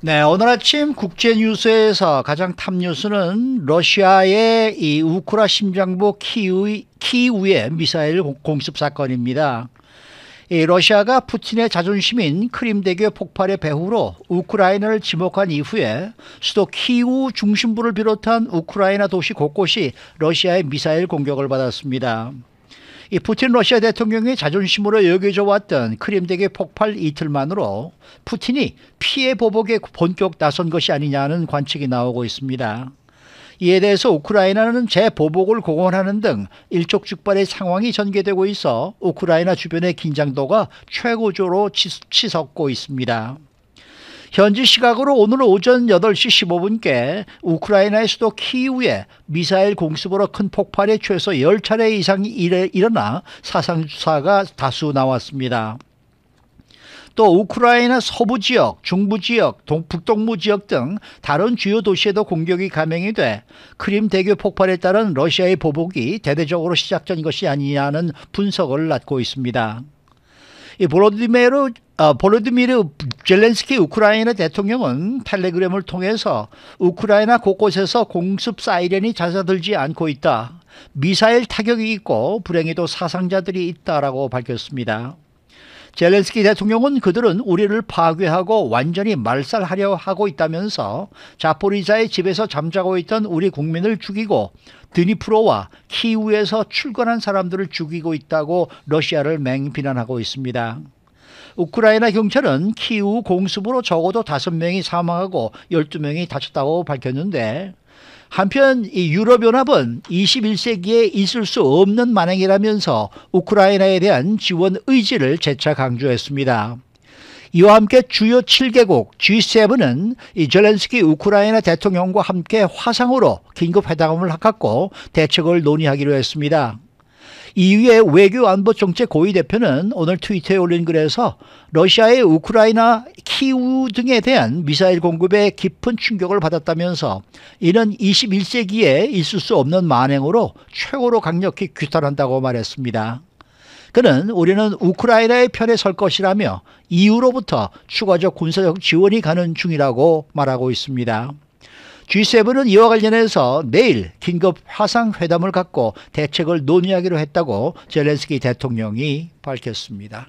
네, 오늘 아침 국제 뉴스에서 가장 탑 뉴스는 러시아의 이 우크라 심장부 키우, 키우의 미사일 공습 사건입니다. 이 러시아가 푸틴의 자존심인 크림대교 폭발의 배후로 우크라이나를 지목한 이후에 수도 키우 중심부를 비롯한 우크라이나 도시 곳곳이 러시아의 미사일 공격을 받았습니다. 이 푸틴 러시아 대통령이 자존심으로 여겨져 왔던 크림대교 폭발 이틀만으로 푸틴이 피해 보복에 본격 나선 것이 아니냐는 관측이 나오고 있습니다. 이에 대해서 우크라이나는 재보복을 공언하는 등 일촉즉발의 상황이 전개되고 있어 우크라이나 주변의 긴장도가 최고조로 치솟고 있습니다. 현지 시각으로 오늘 오전 8시 15분께 우크라이나의 수도 키우에 미사일 공습으로 큰 폭발이 최소 10차례 이상이 일어나 사상자가 다수 나왔습니다. 또 우크라이나 서부 지역, 중부 지역, 동, 북동부 지역 등 다른 주요 도시에도 공격이 감행이 돼 크림 대교 폭발에 따른 러시아의 보복이 대대적으로 시작된 것이 아니냐는 분석을 낳고 있습니다. 이 볼로디메르 아, 볼로디미르 어, 젤렌스키 우크라이나 대통령은 텔레그램을 통해서 우크라이나 곳곳에서 공습 사이렌이 잦아들지 않고 있다. 미사일 타격이 있고 불행히도 사상자들이 있다라고 밝혔습니다. 젤렌스키 대통령은 그들은 우리를 파괴하고 완전히 말살하려 하고 있다면서 자포리자의 집에서 잠자고 있던 우리 국민을 죽이고 드니프로와 키우에서 출근한 사람들을 죽이고 있다고 러시아를 맹비난하고 있습니다. 우크라이나 경찰은 키우 공습으로 적어도 5명이 사망하고 12명이 다쳤다고 밝혔는데 한편 이 유럽연합은 21세기에 있을 수 없는 만행이라면서 우크라이나에 대한 지원 의지를 재차 강조했습니다. 이와 함께 주요 7개국 G7은 이 젤렌스키 우크라이나 대통령과 함께 화상으로 긴급회담을 갖고 대책을 논의하기로 했습니다. 이후에 외교안보정책 고위 대표는 오늘 트위터에 올린 글에서 러시아의 우크라이나 키우 등에 대한 미사일 공급에 깊은 충격을 받았다면서 이는 21세기에 있을 수 없는 만행으로 최고로 강력히 규탄한다고 말했습니다. 그는 우리는 우크라이나의 편에 설 것이라며 이후로부터 추가적 군사적 지원이 가는 중이라고 말하고 있습니다. G7은 이와 관련해서 내일 긴급 화상회담을 갖고 대책을 논의하기로 했다고 젤렌스키 대통령이 밝혔습니다.